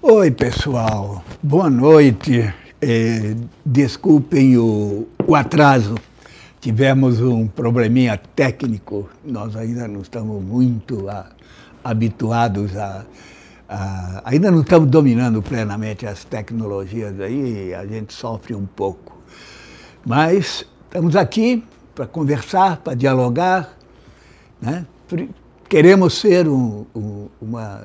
Oi, pessoal. Boa noite. É, desculpem o, o, atraso. Tivemos um probleminha técnico. Nós ainda não estamos muito a, habituados a, a, Ainda não estamos dominando plenamente as tecnologias aí. A gente sofre um pouco. Mas estamos aqui para conversar, para dialogar. Né? Queremos ser um, um, uma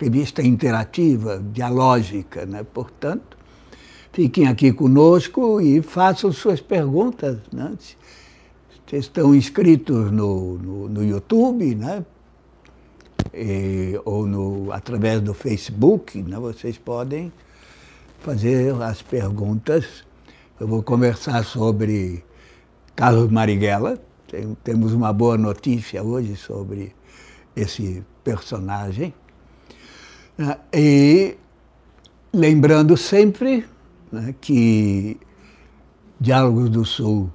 Revista interativa, dialógica. Né? Portanto, fiquem aqui conosco e façam suas perguntas. Né? Vocês estão inscritos no, no, no YouTube, né? E, ou no, através do Facebook, né? vocês podem fazer as perguntas. Eu vou conversar sobre Carlos Marighella. Tem, temos uma boa notícia hoje sobre esse personagem. E lembrando sempre né, que Diálogos do Sul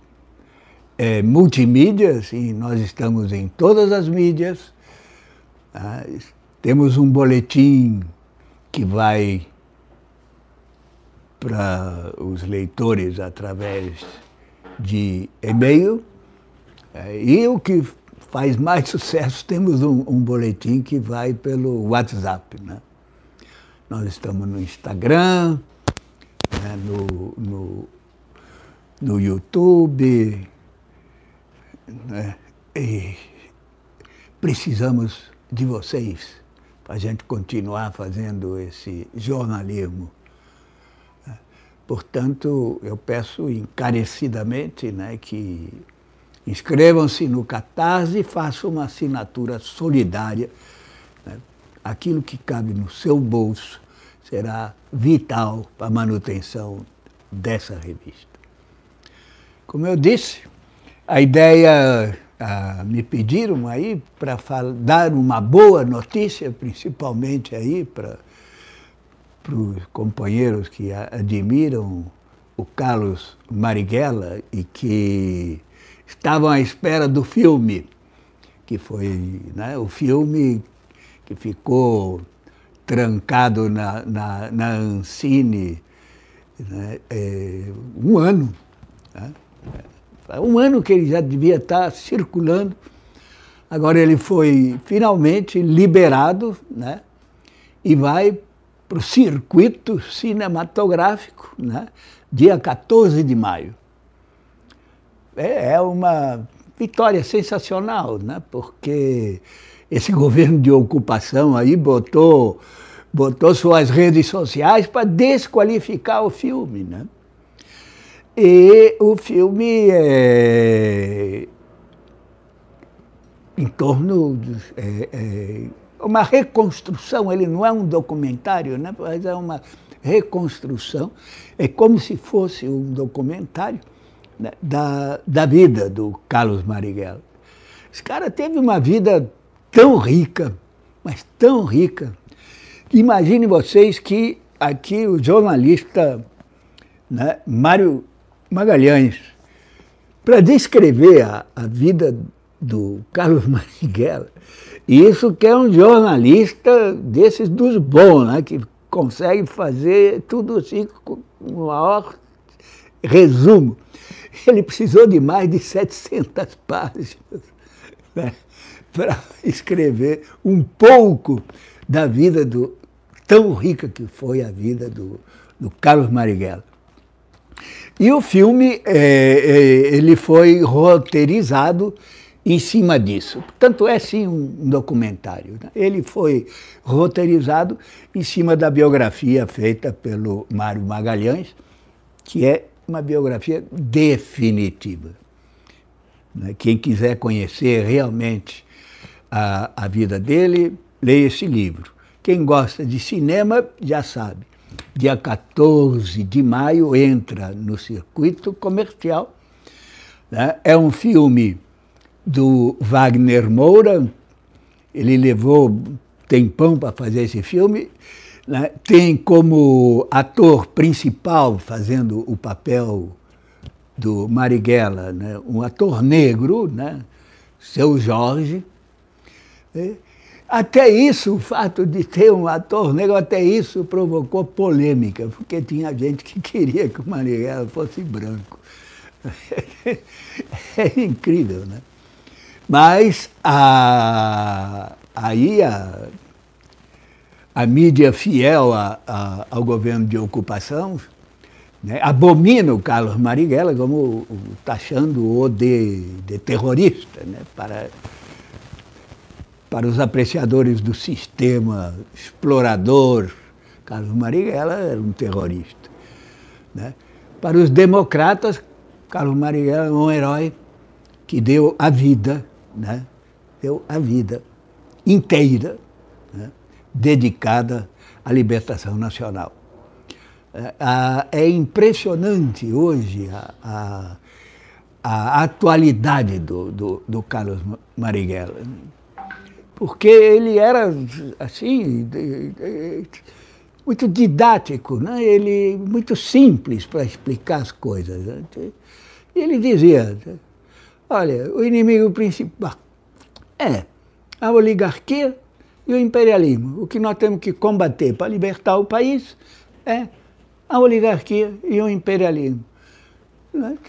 é multimídia, assim, nós estamos em todas as mídias, né, temos um boletim que vai para os leitores através de e-mail. É, e o que faz mais sucesso, temos um, um boletim que vai pelo WhatsApp. Né? Nós estamos no Instagram, né, no, no, no, YouTube. Né, e precisamos de vocês para a gente continuar fazendo esse jornalismo. Portanto, eu peço encarecidamente né, que inscrevam-se no Catarse e façam uma assinatura solidária aquilo que cabe no seu bolso será vital para a manutenção dessa revista. Como eu disse, a ideia, me pediram aí para dar uma boa notícia, principalmente aí para os companheiros que admiram o Carlos Marighella e que estavam à espera do filme, que foi né, o filme que ficou trancado na, na, na Ancine né, é, um ano. Né? É um ano que ele já devia estar tá circulando. Agora ele foi finalmente liberado né, e vai para o circuito cinematográfico, né, dia 14 de maio. É, é uma vitória sensacional, né, porque esse governo de ocupação aí botou, botou suas redes sociais para desqualificar o filme, né? E o filme é em torno de é, é, uma reconstrução, ele não é um documentário, né? mas é uma reconstrução, é como se fosse um documentário né? da, da vida do Carlos Marighella. Esse cara teve uma vida tão rica, mas tão rica. Imaginem vocês que aqui o jornalista né, Mário Magalhães, para descrever a, a, vida do Carlos Marighella, isso que é um jornalista desses dos bons, né, que consegue fazer tudo assim com o maior resumo. Ele precisou de mais de 700 páginas. Né? para escrever um pouco da vida do tão rica que foi a vida do, do Carlos Marighella. E o filme é, é ele foi roteirizado em cima disso. Portanto, é sim um documentário. Né? Ele foi roteirizado em cima da biografia feita pelo Mário Magalhães, que é uma biografia definitiva. Né? Quem quiser conhecer realmente a, a vida dele, leia esse livro. Quem gosta de cinema já sabe. Dia 14 de maio entra no circuito comercial. Né? É um filme do Wagner Moura. Ele levou tempão para fazer esse filme. Né? Tem como ator principal, fazendo o papel do Marighella, né? um ator negro, né? seu Jorge é? Até isso, o fato de ter um ator negro, até isso provocou polêmica, porque tinha gente que queria que o Marighella fosse branco. é incrível, né? Mas a, aí a, a mídia fiel a, a, ao governo de ocupação né, abomina o Carlos Marighella como taxando-o tá de, de terrorista, né, para para os apreciadores do sistema explorador, Carlos Marighella era um terrorista. Né? Para os democratas, Carlos Marighella é um herói que deu a vida, né? deu a vida inteira, né? dedicada à libertação nacional. É, é impressionante hoje a, a, a atualidade do, do, do Carlos Marighella porque ele era assim muito didático, né? ele muito simples para explicar as coisas. Né? E ele dizia, olha, o inimigo principal é a oligarquia e o imperialismo. O que nós temos que combater para libertar o país é a oligarquia e o imperialismo.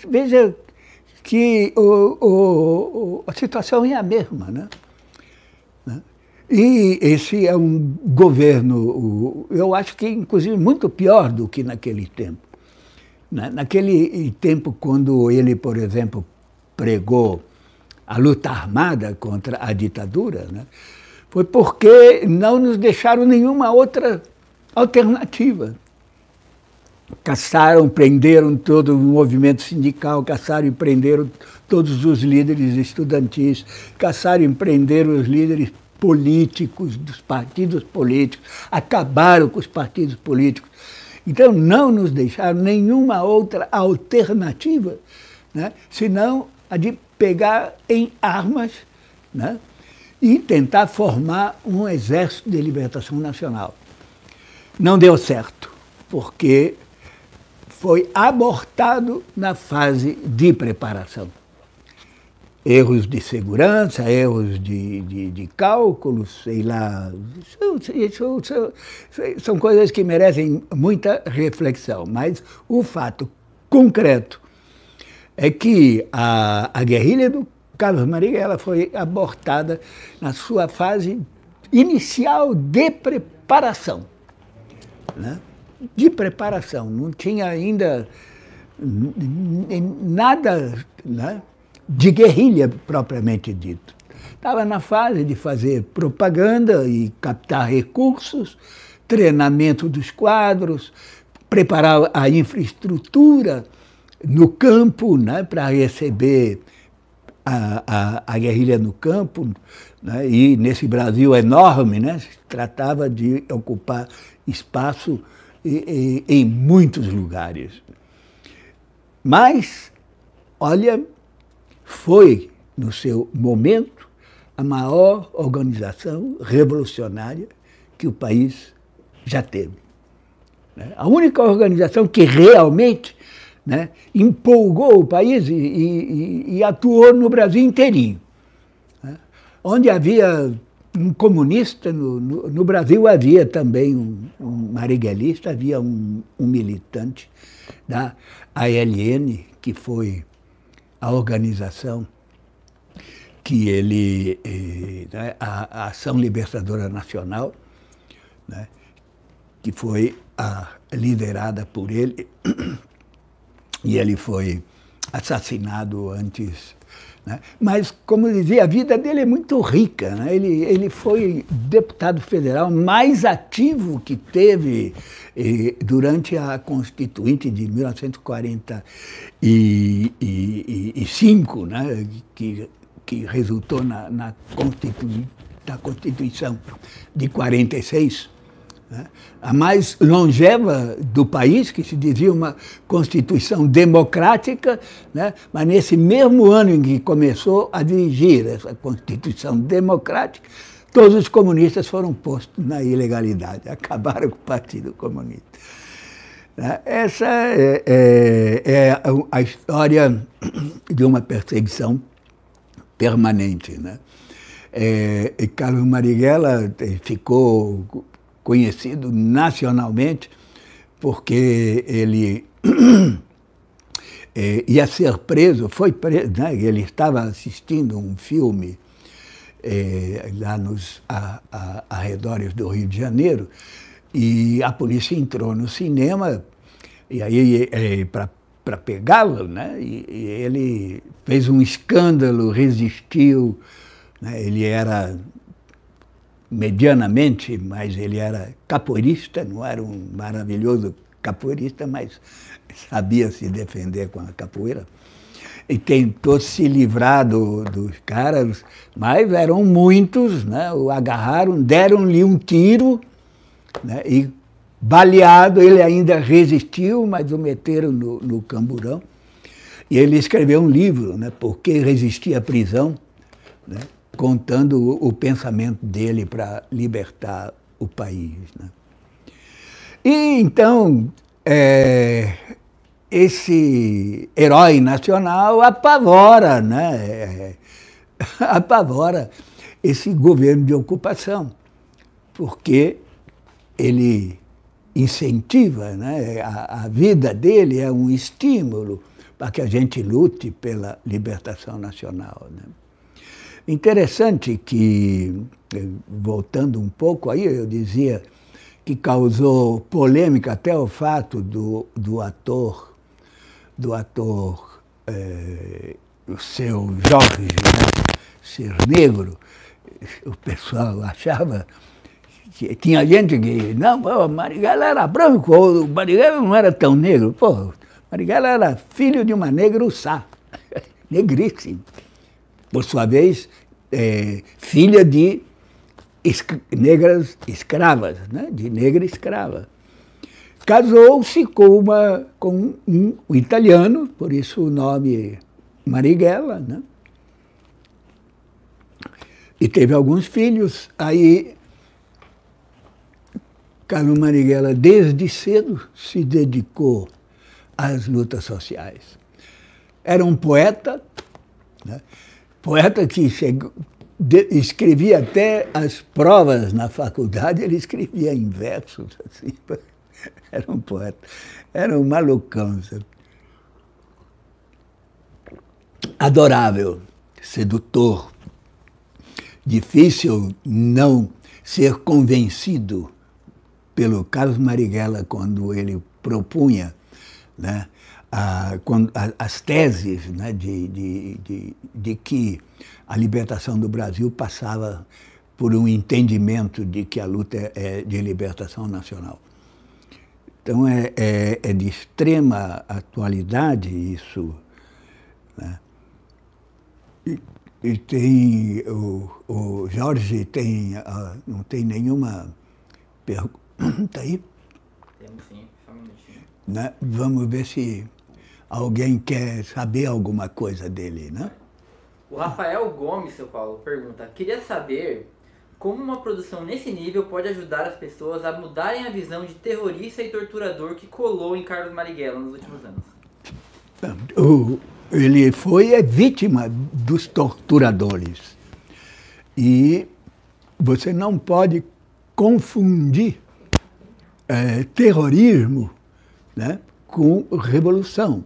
Veja que o, o, a situação é a mesma, né? E esse é um governo, eu acho que inclusive muito pior do que naquele tempo. Naquele tempo, quando ele, por exemplo, pregou a luta armada contra a ditadura, né, foi porque não nos deixaram nenhuma outra alternativa. Caçaram, prenderam todo o movimento sindical, caçaram e prenderam todos os líderes estudantis, caçaram e prenderam os líderes políticos, dos partidos políticos, acabaram com os partidos políticos. Então não nos deixaram nenhuma outra alternativa, né, senão a de pegar em armas né, e tentar formar um exército de libertação nacional. Não deu certo, porque foi abortado na fase de preparação erros de segurança, erros de, de, de cálculos, sei lá. São, são, são coisas que merecem muita reflexão, mas o fato concreto é que a, a guerrilha do Carlos Marighella foi abortada na sua fase inicial de preparação. Né? De preparação, não tinha ainda nada. Né? de guerrilha propriamente dito. Estava na fase de fazer propaganda e captar recursos, treinamento dos quadros, preparar a infraestrutura no campo né, para receber a, a, a, guerrilha no campo, né, e nesse Brasil enorme, né, se tratava de ocupar espaço em, em muitos lugares. Mas, olha, foi, no seu momento, a maior organização revolucionária que o país já teve. Né? A única organização que realmente né, empolgou o país e, e, e atuou no Brasil inteirinho. Né? Onde havia um comunista, no, no, no, Brasil havia também um, um havia um, um, militante da ALN, que foi a organização que ele, eh, né, a, a, Ação Libertadora Nacional, né, que foi a, liderada por ele, e ele foi assassinado antes né? Mas, como eu dizia, a vida dele é muito rica. Né? Ele, ele foi deputado federal mais ativo que teve eh, durante a Constituinte de 1945, né? que, que resultou na, na Constitui, Constituição de 46. Né? a mais longeva do país, que se dizia uma constituição democrática, né? mas nesse mesmo ano em que começou a dirigir essa constituição democrática, todos os comunistas foram postos na ilegalidade, acabaram com o Partido Comunista. Né? Essa é, é, é a história de uma perseguição permanente. Né? É, Carlos Marighella eh, ficou conhecido nacionalmente, porque ele eh, ia ser preso, foi preso, né? ele estava assistindo um filme é, lá nos a, a, arredores do Rio de Janeiro, e a polícia entrou no cinema, e aí é, eh, para pegá-lo, né? E, e ele fez um escândalo, resistiu, né? ele era medianamente, mas ele era capoeirista, não era um maravilhoso capoeirista, mas sabia se defender com a capoeira. E tentou se livrar do, dos caras, mas eram muitos, né? o agarraram, deram-lhe um tiro né? e baleado, ele ainda resistiu, mas o meteram no, no camburão. E ele escreveu um livro, né? Por que resistir à prisão? Né? contando o, o pensamento dele para libertar o país. Né? E então, é, esse herói nacional apavora, né? É, apavora esse governo de ocupação, porque ele incentiva, né? a, a vida dele é um estímulo para que a gente lute pela libertação nacional. Né? Interessante que, eh, voltando um pouco aí, eu dizia que causou polêmica até o fato do, do ator, do ator é, o seu Jorge né, ser negro, o pessoal achava que tinha gente que, não, o Marighella era branco, ou o Marighella não era tão negro. Pô, Marighella era filho de uma negra negruçá, negríssimo por sua vez, é, filha de esc negras escravas, né? de negra escrava. Casou-se com, uma, com um italiano, por isso o nome é Marighella, né? e teve alguns filhos. Aí Carlos Marighella, desde cedo, se dedicou às lutas sociais. Era um poeta, né? poeta que chegou, de, escrevia até as provas na faculdade, ele escrevia em versos. Assim. Era um poeta, era um malucão. Sabe? Adorável, sedutor, difícil não ser convencido pelo Carlos Marighella quando ele propunha né, a, quando, a, as teses né, de, de, de, de, que a libertação do Brasil passava por um entendimento de que a luta é, é de libertação nacional. Então é, é, é de extrema atualidade isso. Né? E, e tem o, o Jorge tem não tem nenhuma pergunta tá aí? Temos sim, só um minutinho. Né? Vamos ver se alguém quer saber alguma coisa dele, né? O Rafael Gomes, seu Paulo, pergunta: queria saber como uma produção nesse nível pode ajudar as pessoas a mudarem a visão de terrorista e torturador que colou em Carlos Marighella nos últimos anos? O, ele foi é vítima dos torturadores. E você não pode confundir é, terrorismo né, com revolução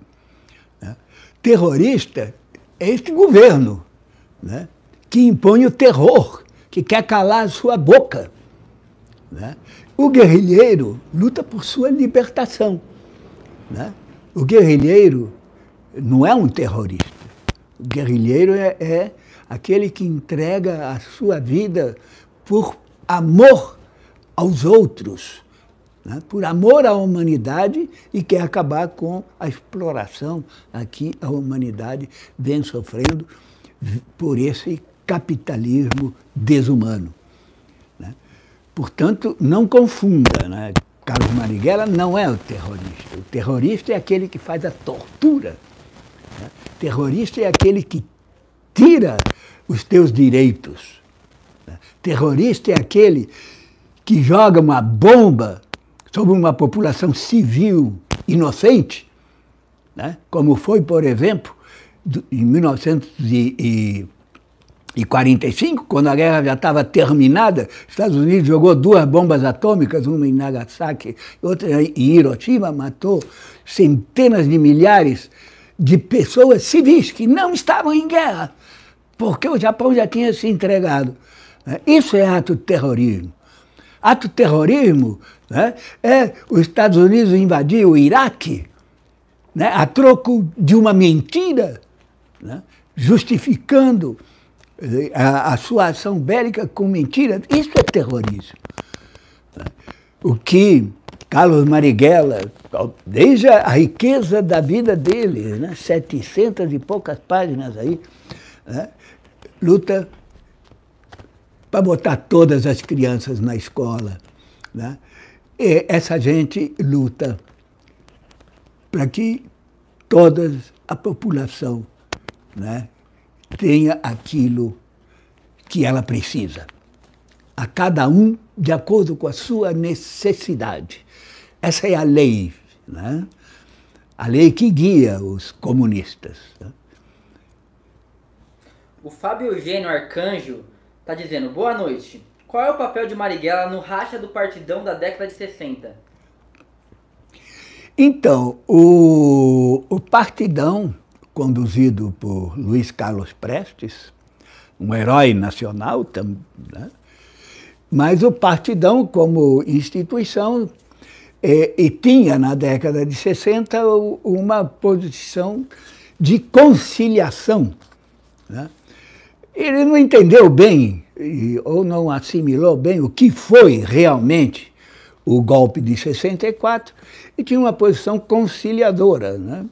terrorista é este governo, né? que impõe o terror, que quer calar a sua boca. Né? O guerrilheiro luta por sua libertação. Né? O guerrilheiro não é um terrorista. O guerrilheiro é, é aquele que entrega a sua vida por amor aos outros né, por amor à humanidade e quer acabar com a exploração aqui a humanidade vem sofrendo por esse capitalismo desumano. Né. Portanto, não confunda, né, Carlos Marighella não é o terrorista. O terrorista é aquele que faz a tortura. Né? Terrorista é aquele que tira os teus direitos. Né. Terrorista é aquele que joga uma bomba sobre uma população civil inocente, né? como foi, por exemplo, em 1945, quando a guerra já estava terminada, os Estados Unidos jogou duas bombas atômicas, uma em Nagasaki e outra em Hiroshima, matou centenas de milhares de pessoas civis que não estavam em guerra, porque o Japão já tinha se entregado. Né? Isso é ato de terrorismo ato terrorismo, né? é os Estados Unidos invadir o Iraque né? a troco de uma mentira, né? justificando eh, a, a, sua ação bélica com mentira, Isso é terrorismo. Né? O que Carlos Marighella, desde a riqueza da vida dele, né? 700 e poucas páginas aí, né? luta para botar todas as crianças na escola. Né? E essa gente luta para que toda a população né, tenha aquilo que ela precisa. A cada um de acordo com a sua necessidade. Essa é a lei, né? a lei que guia os comunistas. Né? O Fábio Eugênio Arcanjo Tá dizendo, boa noite. Qual é o papel de Marighella no racha do partidão da década de 60? Então, o, o partidão conduzido por Luiz Carlos Prestes, um herói nacional, né? mas o partidão como instituição é, e tinha na década de 60 uma posição de conciliação né? ele não entendeu bem ou não assimilou bem o que foi realmente o golpe de 64 e tinha uma posição conciliadora. Né?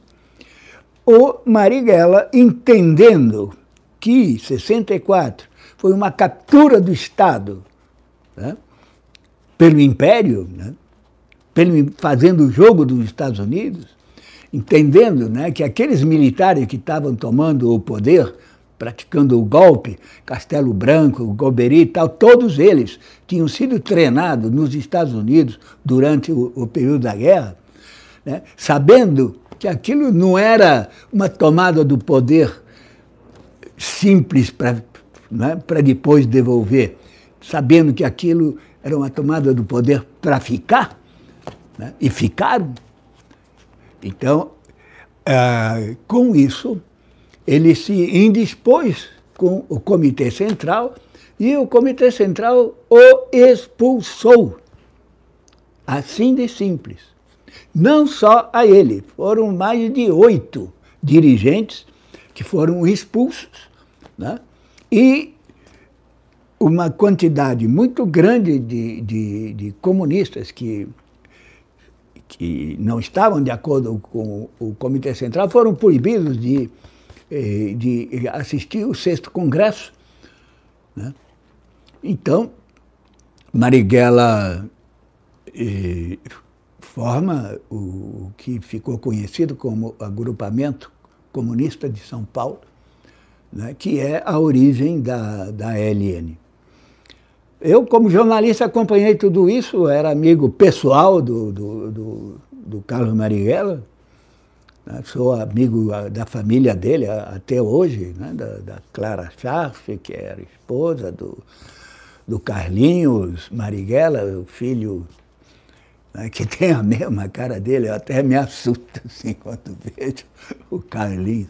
O Marighella, entendendo que 64 foi uma captura do Estado né? pelo Império, né? pelo, fazendo o jogo dos Estados Unidos, entendendo né, que aqueles militares que estavam tomando o poder praticando o golpe, Castelo Branco, Golbery e tal, todos eles tinham sido treinados nos Estados Unidos durante o, o período da guerra, né, sabendo que aquilo não era uma tomada do poder simples para né, depois devolver, sabendo que aquilo era uma tomada do poder para ficar, né, e ficaram. Então, ah, com isso, ele se indispôs com o Comitê Central e o Comitê Central o expulsou. Assim de simples. Não só a ele, foram mais de oito dirigentes que foram expulsos, né? e uma quantidade muito grande de, de, de comunistas que, que não estavam de acordo com o Comitê Central foram proibidos de eh, de assistir o sexto congresso. Né? Então, Marighella eh, forma o, o, que ficou conhecido como agrupamento comunista de São Paulo, né, que é a origem da, da LN. Eu, como jornalista, acompanhei tudo isso, era amigo pessoal do, do, do, do Carlos Marighella, né, sou amigo ah, da família dele ah, até hoje, né? da, da, Clara Scharf, que era é esposa do, do Carlinhos Marighella, o filho né? que tem a mesma cara dele. Eu até me assusto assim, quando vejo o Carlinhos.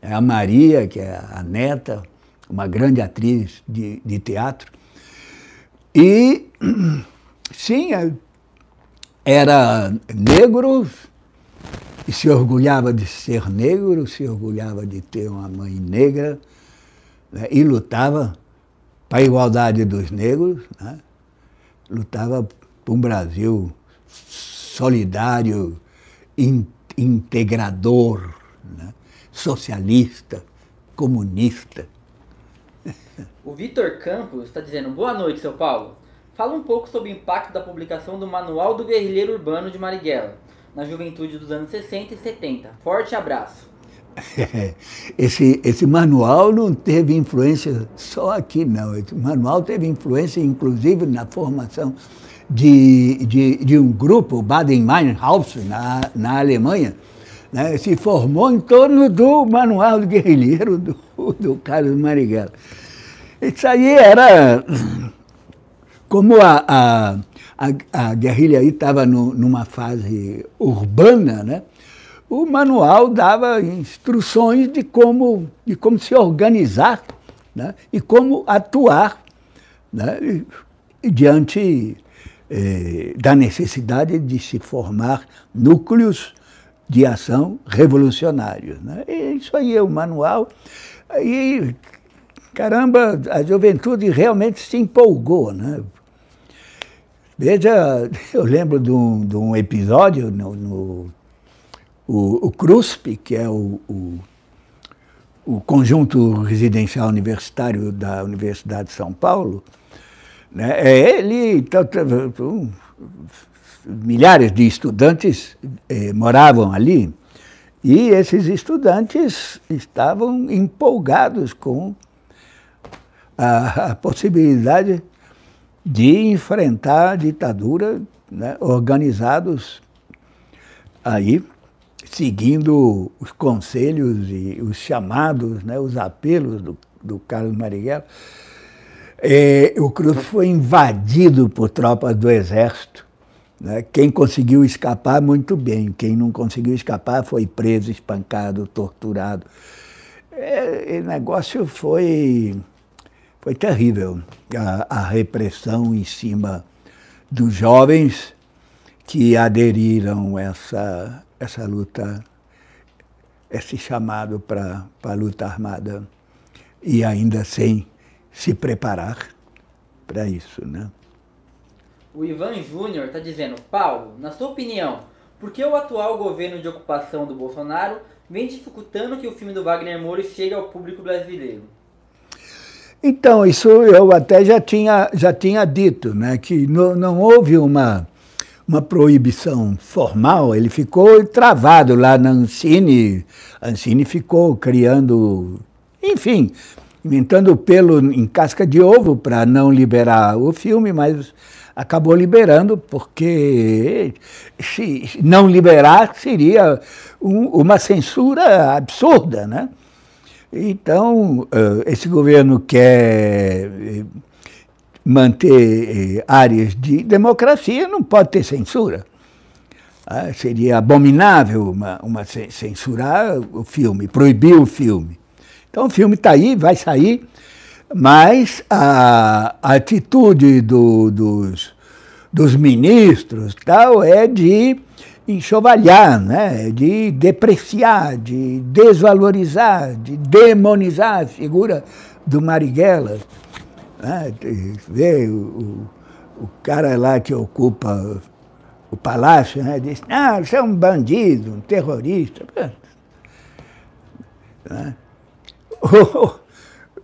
É a Maria, que é a neta, uma grande atriz de, de teatro. E, sim, eh, era negro, e se orgulhava de ser negro, se orgulhava de ter uma mãe negra né, e lutava para a igualdade dos negros, né, lutava para um Brasil solidário, in, integrador, né, socialista, comunista. O Vitor Campos está dizendo: Boa noite, São Paulo. Fala um pouco sobre o impacto da publicação do Manual do Guerrilheiro Urbano de Marighella na juventude dos anos 60 e 70. Forte abraço. Esse, esse manual não teve influência só aqui, não. Esse manual teve influência, inclusive, na formação de, de, de um grupo, Baden-Meinhof, na, na Alemanha, né? se formou em torno do manual do guerrilheiro do, do Carlos Marighella. Isso aí era como a, a a, a guerrilha aí estava numa fase urbana, né? o manual dava instruções de como, de como se organizar né? e como atuar né? diante eh, da necessidade de se formar núcleos de ação revolucionários. Né? isso aí é o manual. E, caramba, a juventude realmente se empolgou, né? Veja, eu lembro de um, de um episódio no, no o, o, CRUSP, que é o, o, o, Conjunto Residencial Universitário da Universidade de São Paulo. Né? É ele, então, um, milhares de estudantes eh, moravam ali e esses estudantes estavam empolgados com a, a possibilidade de enfrentar a ditadura né, organizados aí, seguindo os conselhos e os chamados, né, os apelos do, do Carlos Marighella. É, o Cruz foi invadido por tropas do exército. Né? Quem conseguiu escapar, muito bem. Quem não conseguiu escapar foi preso, espancado, torturado. É, o negócio foi foi terrível a, a repressão em cima dos jovens que aderiram essa essa luta, esse chamado para a luta armada e ainda sem se preparar para isso, né? O Ivan Júnior está dizendo, Paulo, na sua opinião, por que o atual governo de ocupação do Bolsonaro vem dificultando que o filme do Wagner Moura chegue ao público brasileiro? Então, isso eu até já tinha, já tinha dito, né, que não, não houve uma, uma proibição formal, ele ficou travado lá na Ancine. A Ancine ficou criando, enfim, inventando pelo em casca de ovo para não liberar o filme, mas acabou liberando, porque se não liberar seria um, uma censura absurda, né? Então, esse governo quer manter áreas de democracia, não pode ter censura. Ah, seria abominável uma, uma censurar o filme, proibir o filme. Então o filme está aí, vai sair, mas a, a atitude do, dos, dos ministros tal é de enxovalhar, né? de depreciar, de desvalorizar, de demonizar a figura do Marighella. Né? Vê o, o cara lá que ocupa o palácio, né? diz, ah, você é um bandido, um terrorista. Né? Oh, oh.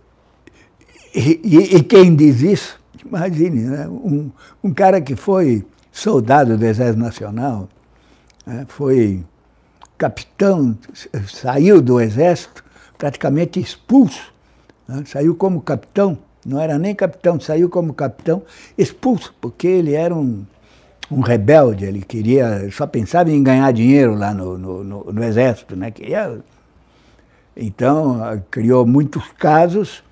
e, e, e, quem diz isso? Imagine, né? um, um cara que foi soldado do Exército Nacional, né, foi capitão, saiu do exército praticamente expulso, né, saiu como capitão, não era nem capitão, saiu como capitão, expulso, porque ele era um, um rebelde, ele queria, só pensava em ganhar dinheiro lá no, no, no, no exército, né? Queria, então, criou muitos casos,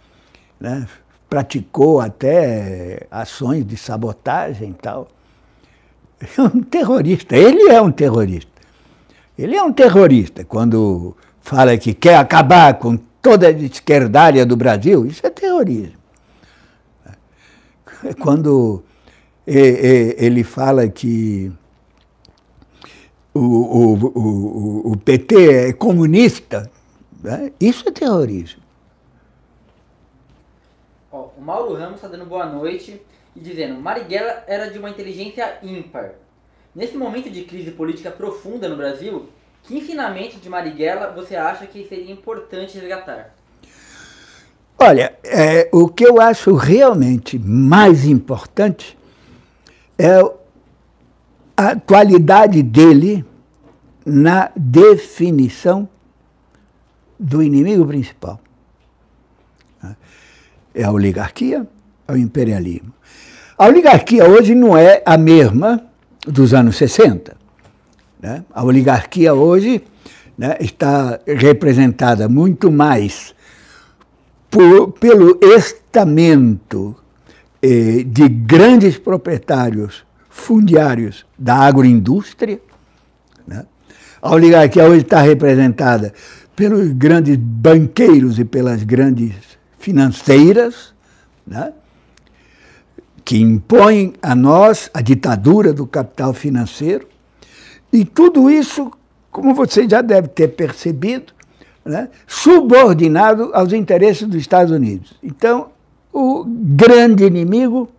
né? praticou até ações de sabotagem e tal é um terrorista. Ele é um terrorista. Ele é um terrorista. Quando fala que quer acabar com toda a esquerdária do Brasil, isso é terrorismo. Quando ele fala que o, o, o, o PT é comunista, né? isso é terrorismo. Ó, o Mauro Ramos está dando boa noite e dizendo: Marighella era de uma inteligência ímpar. Nesse momento de crise política profunda no Brasil, que ensinamento de Marighella você acha que seria importante resgatar? Olha, é, o que eu acho realmente mais importante é a qualidade dele na definição do inimigo principal. É a oligarquia, ao imperialismo. A oligarquia hoje não é a mesma dos anos 60. Né? A oligarquia hoje né, está representada muito mais por, pelo estamento eh, de grandes proprietários fundiários da agroindústria. Né? A oligarquia hoje está representada pelos grandes banqueiros e pelas grandes financeiras. Né? que impõem a nós a ditadura do capital financeiro. E tudo isso, como você já deve ter percebido, né, subordinado aos interesses dos Estados Unidos. Então, o grande inimigo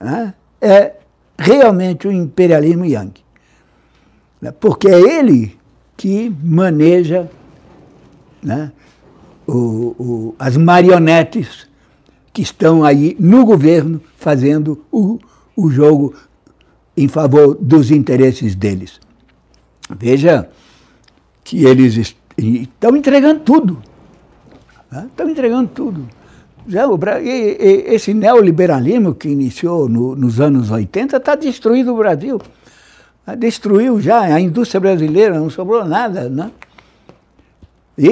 né, é realmente o imperialismo Yang, né, porque é ele que maneja né, o, o, as marionetes que estão aí no governo fazendo o, o jogo em favor dos interesses deles. Veja que eles estão entregando tudo. Né? Estão entregando tudo. Já o, esse neoliberalismo que iniciou no, nos anos 80 está destruindo o Brasil. Né? Destruiu já a indústria brasileira, não sobrou nada. não né? E,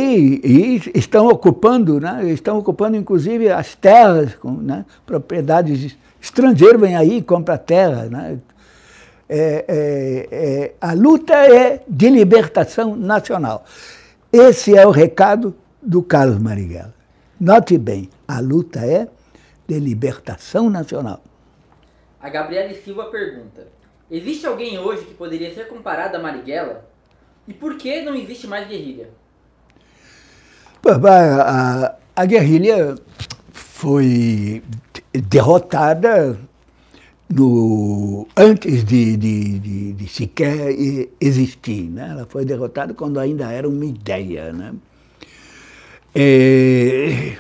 e, estão ocupando, né? estão ocupando inclusive as terras, com, né? propriedades estrangeiras vêm aí e compram terra. Né? É, é, é, a luta é de libertação nacional. Esse é o recado do Carlos Marighella. Note bem, a luta é de libertação nacional. A Gabriela Silva pergunta, existe alguém hoje que poderia ser comparado a Marighella? E por que não existe mais guerrilha? A, a guerrilha foi derrotada no, antes de, de, de, de, sequer existir. Né? Ela foi derrotada quando ainda era uma ideia. Né? É,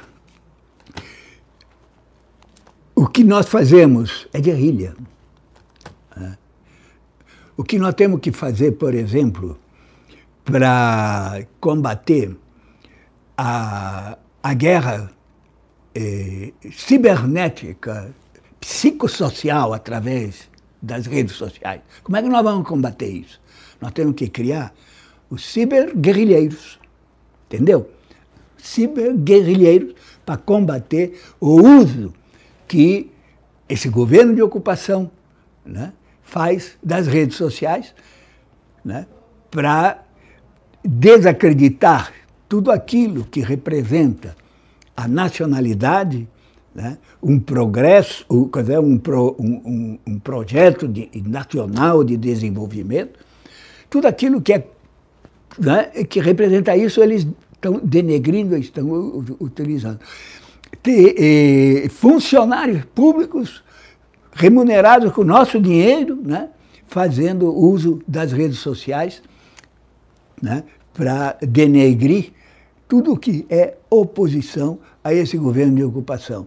o que nós fazemos é guerrilha. Né? O que nós temos que fazer, por exemplo, para combater a, a guerra eh, cibernética, psicossocial através das redes sociais. Como é que nós vamos combater isso? Nós temos que criar os ciberguerrilheiros, entendeu? Ciberguerrilheiros para combater o uso que esse governo de ocupação né, faz das redes sociais né, para desacreditar tudo aquilo que representa a nacionalidade, né, um progresso, um, um, um, um projeto de, nacional de desenvolvimento, tudo aquilo que, é, né, que representa isso, eles estão denegrindo, estão utilizando. eh, funcionários públicos remunerados com o nosso dinheiro, né, fazendo uso das redes sociais né, para denegrir tudo que é oposição a esse governo de ocupação.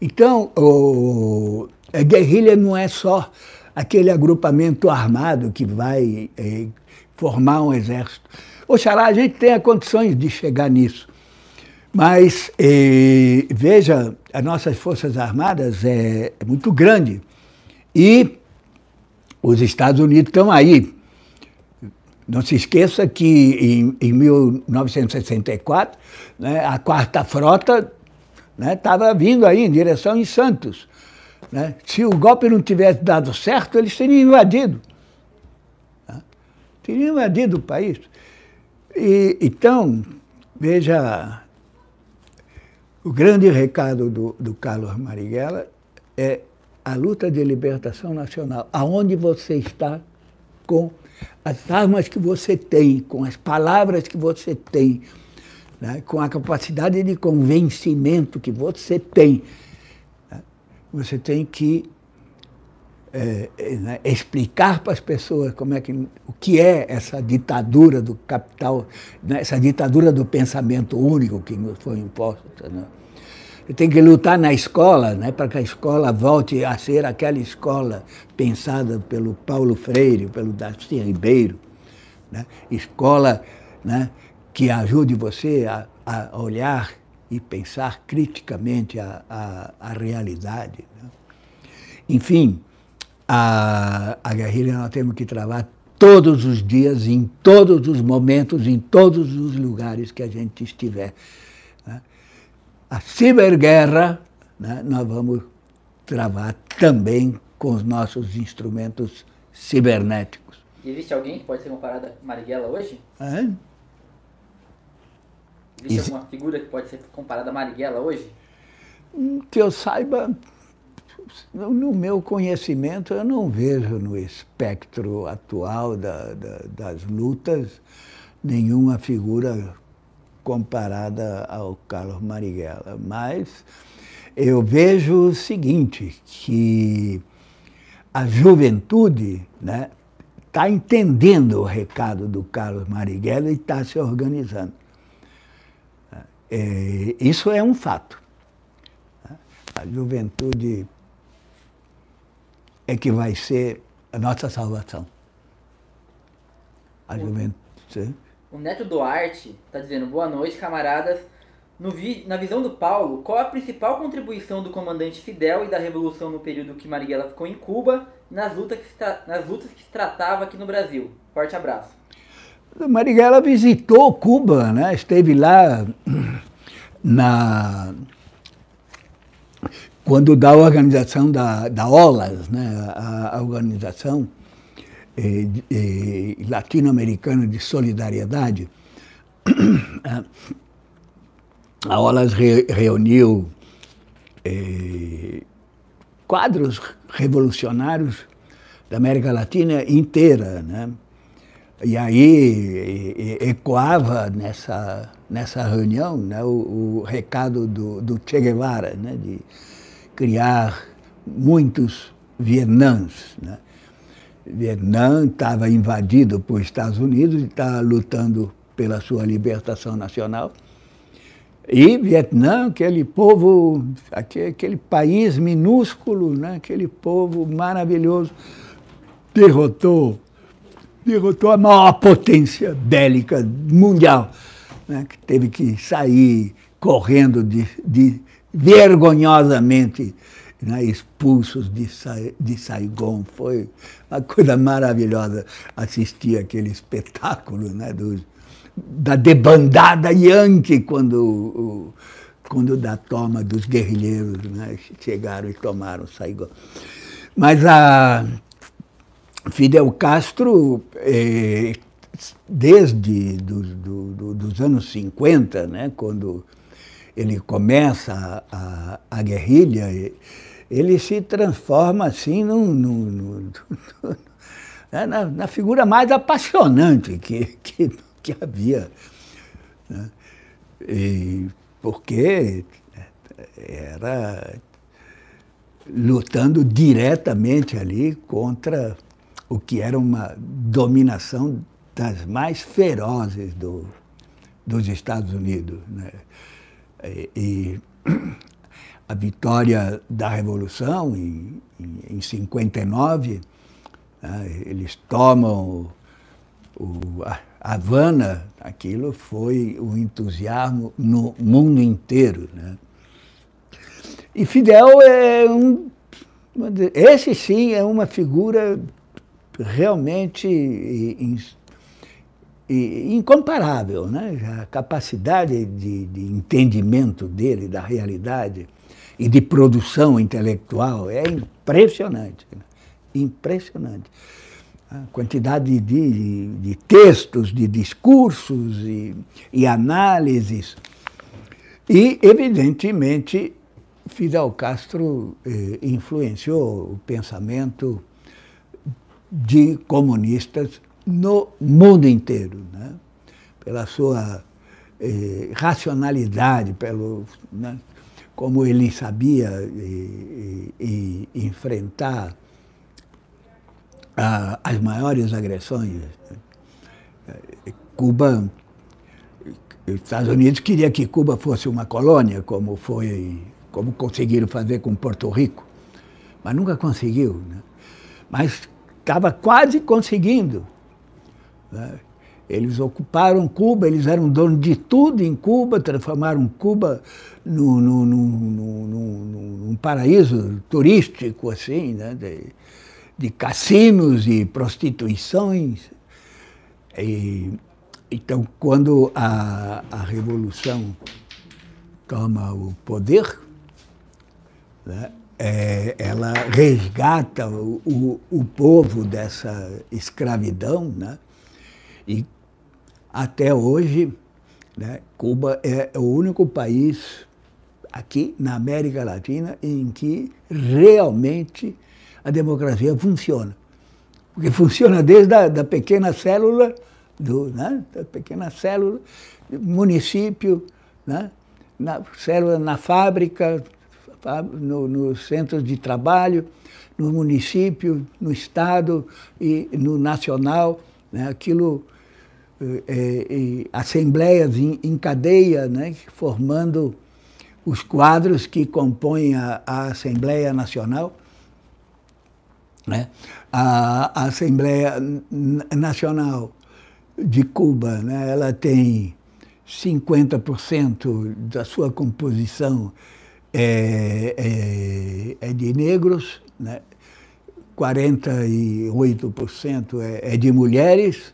Então, o, a guerrilha não é só aquele agrupamento armado que vai eh, formar um exército. Oxalá a gente tenha condições de chegar nisso. Mas eh, veja, as nossas Forças Armadas é, é muito grande. E os Estados Unidos estão aí não se esqueça que em, em 1964, né, a quarta frota estava né, vindo aí em direção em Santos. Né? Se o golpe não tivesse dado certo, eles teriam invadido. Né? Teriam invadido o país. E, então, veja, o grande recado do, do Carlos Marighella é a luta de libertação nacional. Aonde você está com as armas que você tem, com as palavras que você tem, né, com a capacidade de convencimento que você tem, né, você tem que é, é né, explicar para as pessoas como é que, o que é essa ditadura do capital, né, essa ditadura do pensamento único que nos foi imposta. Né tem que lutar na escola, né, para que a escola volte a ser aquela escola pensada pelo Paulo Freire, pelo Darcy Ribeiro. Né? Escola né, que ajude você a, a olhar e pensar criticamente a, a, a realidade. Né? Enfim, a, a guerrilha nós temos que travar todos os dias, em todos os momentos, em todos os lugares que a gente estiver a ciberguerra, né, nós vamos travar também com os nossos instrumentos cibernéticos. E existe alguém que pode ser comparado a Marighella hoje? Existe Ex alguma figura que pode ser comparada a Marighella hoje? Hum, que eu saiba, no meu conhecimento, eu não vejo no espectro atual da, da, das lutas nenhuma figura comparada ao Carlos Marighella. Mas eu vejo o seguinte, que a juventude né, está entendendo o recado do Carlos Marighella e está se organizando. É, isso é um fato. A juventude é que vai ser a nossa salvação. A juventude. O Neto Duarte está dizendo: boa noite, camaradas. No vi na visão do Paulo, qual a principal contribuição do comandante Fidel e da revolução no período que Marighella ficou em Cuba nas lutas que se, tra nas lutas que se tratava aqui no Brasil? Forte abraço. Marighella visitou Cuba, né? esteve lá na quando da organização da, da OLAS, né? a, a organização é, eh, eh, é, latino-americana de solidariedade, ah, a OLAS re, reuniu eh, quadros revolucionários da América Latina inteira, né? E aí ecoava nessa, nessa reunião né, o, o recado do, do, Che Guevara, né, de criar muitos Vietnãs. Né? Vietnã estava invadido por Estados Unidos e estava lutando pela sua libertação nacional. E Vietnã, aquele povo, aquele, aquele país minúsculo, né? aquele povo maravilhoso, derrotou, derrotou a maior potência bélica mundial, né? que teve que sair correndo de, de vergonhosamente né, expulsos de, Sa de Saigon. Foi uma coisa maravilhosa assistir aquele espetáculo né, do, da debandada Yankee quando o, quando da toma dos guerrilheiros né, chegaram e tomaram Saigon. Mas a Fidel Castro, eh, desde do, do, do, dos anos 50, né, quando ele começa a, a guerrilha, ele se transforma assim né, na, na, figura mais apaixonante que, que, que havia. Né? E porque né, era lutando diretamente ali contra o que era uma dominação das mais ferozes do, dos Estados Unidos. Né? E, e a vitória da Revolução em, em, em 59, né, eles tomam o, o, a Havana, aquilo foi um entusiasmo no mundo inteiro. Né? E Fidel é um. Esse sim é uma figura realmente incomparável, né? A capacidade de, de entendimento dele da realidade e de produção intelectual é impressionante. Né? Impressionante. A quantidade de, de textos, de discursos e, e análises. E, evidentemente, Fidel Castro eh, influenciou o pensamento de comunistas no mundo inteiro, né? pela sua eh, racionalidade, pelo, né? como ele sabia e, e, e enfrentar as maiores agressões. Né? É, Cuba, os Estados Unidos queria que Cuba fosse uma colônia, como foi, como conseguiram fazer com Porto Rico, mas nunca conseguiu. Né? Mas estava quase conseguindo. Né? Eles ocuparam Cuba, eles eram donos de tudo em Cuba, transformaram Cuba num, no no num paraíso turístico, assim, né? de, de cassinos e prostituições. E, então, quando a, a Revolução toma o poder, né? É, ela resgata o, o, o povo dessa escravidão, né? E até hoje, né, Cuba é o único país aqui na América Latina em que realmente a democracia funciona. Porque funciona desde a da pequena célula, do, né, da pequena célula, município, né, na, célula na fábrica, no, nos centros de trabalho, no município, no estado e no nacional. Né, aquilo eh, eh, assembleias em, em cadeia, né, formando os quadros que compõem a, a Assembleia Nacional. Né? A, a, Assembleia Nacional de Cuba, né, ela tem 50% da sua composição é, é, é de negros, né? 48% é, é de mulheres,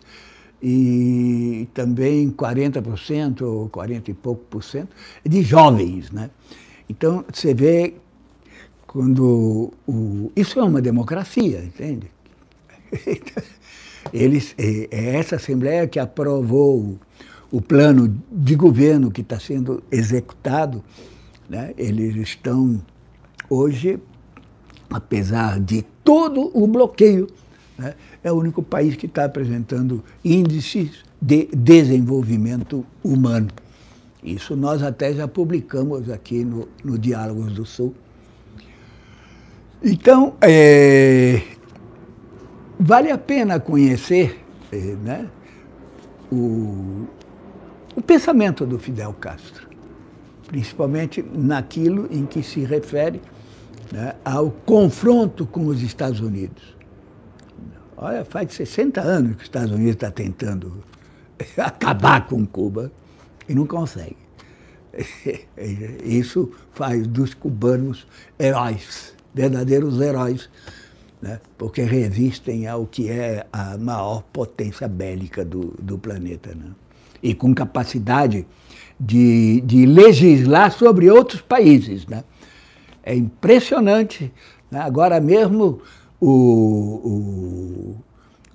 e também 40% ou 40 e pouco por cento de jovens. Né? Então, você vê quando. O, isso é uma democracia, entende? Eles, é, é essa Assembleia que aprovou o plano de governo que está sendo executado. Né? Eles estão hoje, apesar de todo o bloqueio, né? é o único país que está apresentando índices de desenvolvimento humano. Isso nós até já publicamos aqui no, no Diálogos do Sul. Então, é, vale a pena conhecer é, né, o, o pensamento do Fidel Castro, principalmente naquilo em que se refere né, ao confronto com os Estados Unidos. Olha, faz 60 anos que os Estados Unidos está tentando acabar com Cuba e não consegue. Isso faz dos cubanos heróis, verdadeiros heróis, né? porque resistem ao que é a maior potência bélica do, do planeta. Né? E com capacidade de, de legislar sobre outros países. Né? É impressionante. Né? Agora mesmo o, o,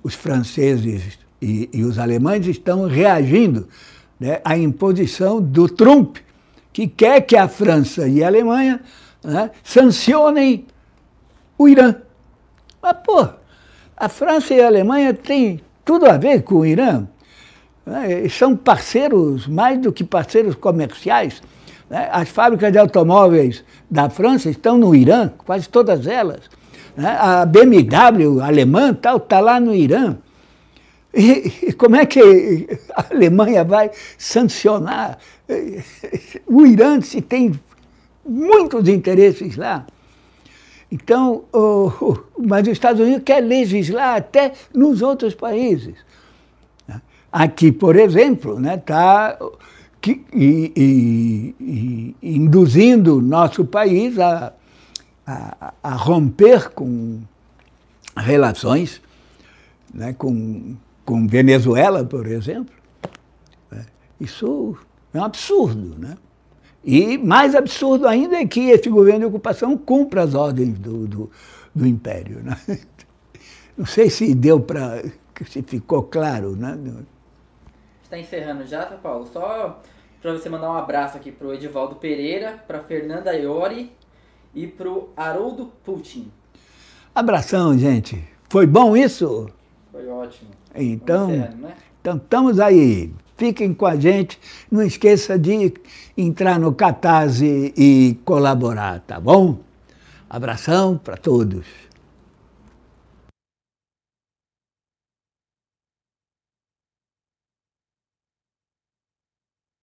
os franceses e, e, os alemães estão reagindo né, à imposição do Trump, que quer que a França e a Alemanha né, sancionem o Irã. Mas, pô, a França e a Alemanha têm tudo a ver com o Irã. Né? São parceiros, mais do que parceiros comerciais. Né? As fábricas de automóveis da França estão no Irã, quase todas elas. Né? A BMW alemã tal está lá no Irã. E, e como é que a Alemanha vai sancionar? O Irã se tem muitos interesses lá. Então, o, mas os Estados Unidos quer legislar até nos outros países. Aqui, por exemplo, está né, tá, induzindo nosso país a a, a romper com relações né, com, com Venezuela, por exemplo. Né, isso é um absurdo. Né? E mais absurdo ainda é que esse governo de ocupação cumpra as ordens do, do, do império. Né? Não sei se deu para. se ficou claro. Né? Está encerrando já, tá, Paulo? Só para você mandar um abraço aqui para o Edivaldo Pereira, para Fernanda Iori e para o Haroldo Putin. Abração, gente. Foi bom isso? Foi ótimo. Então, né? então estamos aí. Fiquem com a gente. Não esqueça de entrar no Catarse e colaborar, tá bom? Abração para todos.